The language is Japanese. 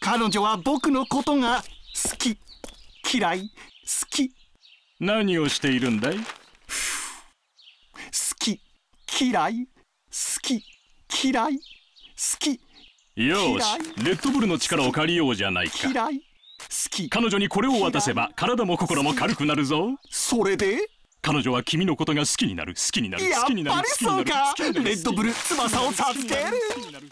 彼女は僕のことが好き嫌い好き何をしているんだい好き嫌い好き嫌い好きよしレッドブルの力を借りようじゃないか嫌い好き彼女にこれを渡せば体も心も軽くなるぞそれで彼女は君のことが好きになる好きになる好きになるなるぱりそうかレッドブル翼を助ける